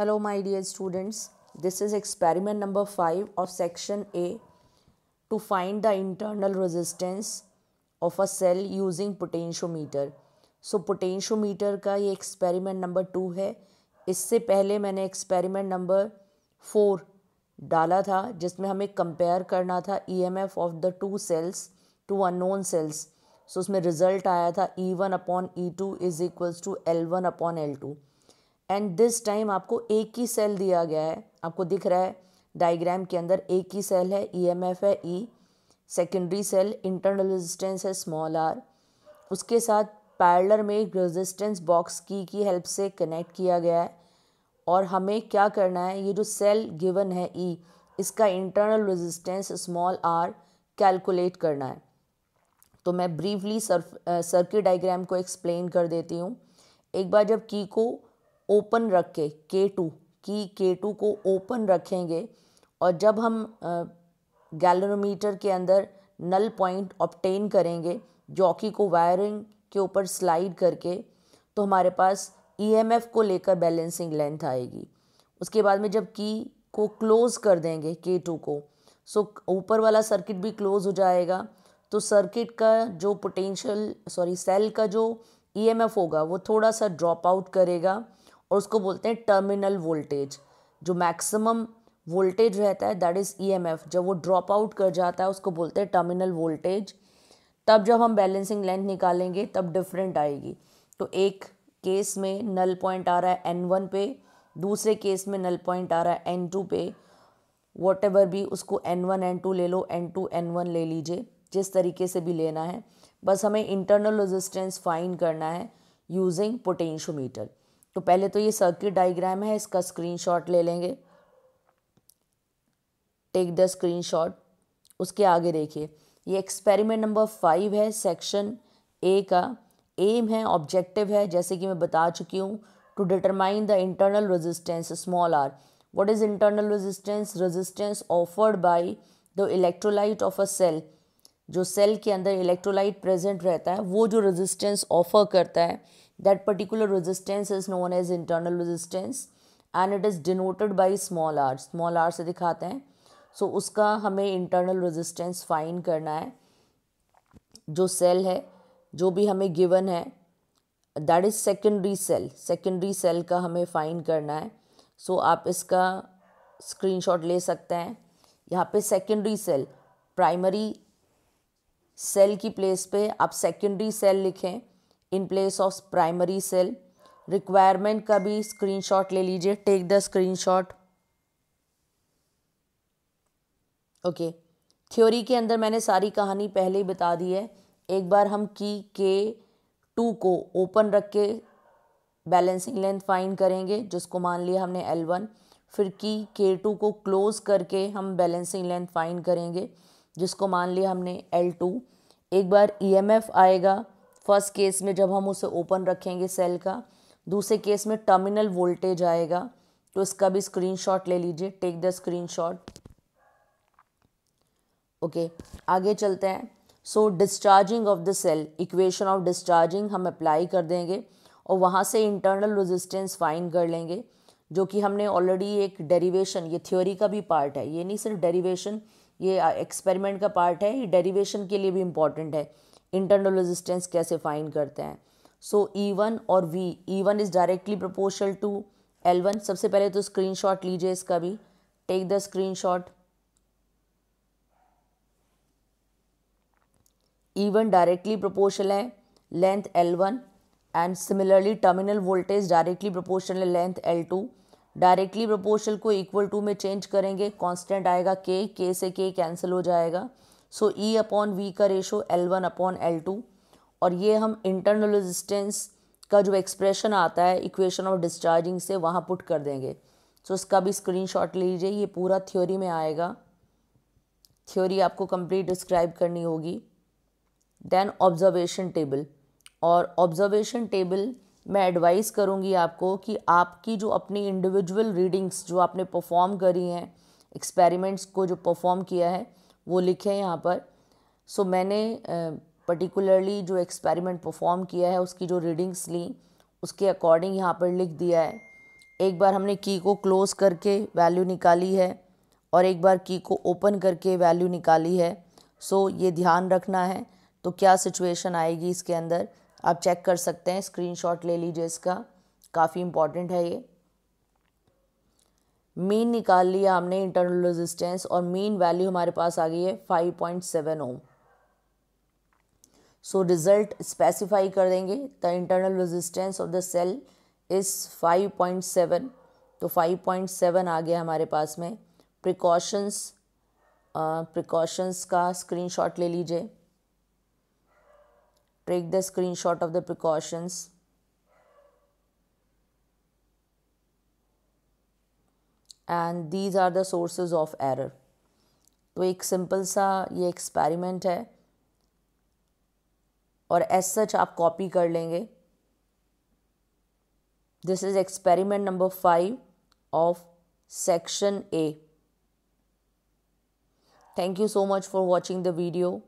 hello my dear students this is experiment number five of section A to find the internal resistance of a cell using potentiometer so potentiometer का ये experiment number two है इससे पहले मैंने experiment number four डाला था जिसमें हमें कंपेयर करना था EMF of the two cells to unknown cells so उसमें रिजल्ट आया था E one upon E two is equals to L one upon L two and this time आपको एक ही सेल दिया गया है आपको दिख रहा है डायग्राम के अंदर एक ही सेल है ई एम एफ है E secondary cell internal resistance है स्मॉल आर उसके साथ पैरलर में एक रेजिस्टेंस बॉक्स की की हेल्प से कनेक्ट किया गया है और हमें क्या करना है ये जो सेल गिवन है ई e, इसका internal resistance small R calculate करना है तो मैं ब्रीफली सर्किट डायग्राम को एक्सप्लेन कर देती हूँ एक बार जब की को ओपन रख के के टू की के टू को ओपन रखेंगे और जब हम गैलोमीटर के अंदर नल पॉइंट ऑप्टेन करेंगे जॉकी को वायरिंग के ऊपर स्लाइड करके तो हमारे पास ईएमएफ e को लेकर बैलेंसिंग लेंथ आएगी उसके बाद में जब की को क्लोज कर देंगे के टू को सो ऊपर वाला सर्किट भी क्लोज हो जाएगा तो सर्किट का जो पोटेंशियल सॉरी सेल का जो ईएमएफ e होगा वो थोड़ा सा ड्रॉप आउट करेगा और उसको बोलते हैं टर्मिनल वोल्टेज जो मैक्सिमम वोल्टेज रहता है दैट इज़ ई जब वो ड्रॉप आउट कर जाता है उसको बोलते हैं टर्मिनल वोल्टेज तब जब हम बैलेंसिंग लेंथ निकालेंगे तब डिफरेंट आएगी तो एक केस में नल पॉइंट आ रहा है एन वन पे दूसरे केस में नल पॉइंट आ रहा है एन टू पे वॉट एवर भी उसको एन वन एन टू ले लो एन टू एन वन ले लीजिए जिस तरीके से भी लेना है बस हमें इंटरनल रेजिस्टेंस फाइन करना है यूजिंग पोटेंशियोमीटर तो पहले तो ये सर्किट डायग्राम है इसका स्क्रीनशॉट ले लेंगे टेक द स्क्रीनशॉट उसके आगे देखिए ये एक्सपेरिमेंट नंबर फाइव है सेक्शन ए का एम है ऑब्जेक्टिव है जैसे कि मैं बता चुकी हूँ to determine the internal resistance small R what is internal resistance resistance offered by the electrolyte of a cell जो सेल के अंदर इलेक्ट्रोलाइट प्रेजेंट रहता है वो जो रेजिस्टेंस ऑफर करता है that particular resistance is known as internal resistance and it is denoted by small R small R से दिखाते हैं सो so, उसका हमें इंटरनल रेजिस्टेंस फाइन करना है जो सेल है जो भी हमें गिवन है that is secondary cell secondary cell का हमें फाइन करना है सो so, आप इसका स्क्रीनशॉट ले सकते हैं यहाँ पे सेकेंडरी सेल प्राइमरी सेल की प्लेस पे आप सेकेंडरी सेल लिखें in place of primary cell requirement का भी स्क्रीनशॉट ले लीजिए take the screenshot okay theory के अंदर मैंने सारी कहानी पहले ही बता दी है एक बार हम की के टू को ओपन रख के बैलेंसिंग लेंथ फाइंड करेंगे जिसको मान लिया हमने एल वन फिर की के टू को क्लोज़ करके हम बैलेंसिंग लेंथ फाइंड करेंगे जिसको मान लिया हमने एल टू एक बार ई एम एफ आएगा फर्स्ट केस में जब हम उसे ओपन रखेंगे सेल का दूसरे केस में टर्मिनल वोल्टेज आएगा तो इसका भी स्क्रीनशॉट ले लीजिए टेक द स्क्रीनशॉट ओके आगे चलते हैं so discharging of the cell equation of discharging हम अप्लाई कर देंगे और वहाँ से इंटरनल रेजिस्टेंस फाइन कर लेंगे जो कि हमने ऑलरेडी एक डेरिवेशन ये थ्योरी का भी पार्ट है ये नहीं सिर्फ डेरिवेशन ये एक्सपेरिमेंट का पार्ट है ये डेरिवेशन के लिए भी इम्पॉर्टेंट है इंटरनल रेजिस्टेंस कैसे फाइन करते हैं सो ई वन और V E one is directly proportional to L one सबसे पहले तो शॉट लीजिए इसका भी take the screen E one directly proportional है length L one and similarly terminal voltage directly proportional है length L two directly proportional को equal to में चेंज करेंगे कांस्टेंट आएगा के के से के कैंसिल हो जाएगा सो ई अपॉन वी का ratio L one upon L two और ये हम इंटरनल रेजिस्टेंस का जो एक्सप्रेशन आता है इक्वेशन ऑफ डिस्चार्जिंग से वहाँ पुट कर देंगे सो so, इसका भी स्क्रीनशॉट शॉट लीजिए ये पूरा थ्योरी में आएगा थ्योरी आपको कंप्लीट डिस्क्राइब करनी होगी देन ऑब्जर्वेशन टेबल और ऑब्जर्वेशन टेबल मैं एडवाइस करूँगी आपको कि आपकी जो अपनी इंडिविजुअल रीडिंग्स जो आपने परफॉर्म करी हैं एक्सपेरिमेंट्स को जो परफॉर्म किया है वो लिखें यहाँ पर सो so, मैंने पर्टिकुलरली जो एक्सपेरिमेंट परफॉर्म किया है उसकी जो रीडिंग्स ली उसके अकॉर्डिंग यहाँ पर लिख दिया है एक बार हमने की को क्लोज़ करके वैल्यू निकाली है और एक बार की को ओपन करके वैल्यू निकाली है सो so, ये ध्यान रखना है तो क्या सिचुएशन आएगी इसके अंदर आप चेक कर सकते हैं स्क्रीनशॉट ले लीजिए इसका काफ़ी इम्पॉर्टेंट है ये मीन निकाल लिया हमने इंटरनल रेजिस्टेंस और मीन वैल्यू हमारे पास आ गई है five point seven ohm so result specify कर देंगे the internal resistance of the cell is five point seven तो फाइव पॉइंट सेवन आ गया हमारे पास में प्रिकॉशंस प्रिकॉशंस का स्क्रीनशॉट ले लीजिए take the screenshot of the precautions and these are the sources of error तो एक सिंपल सा ये एक्सपेरिमेंट है और एज सच आप कॉपी कर लेंगे this is experiment number five of section A thank you so much for watching the video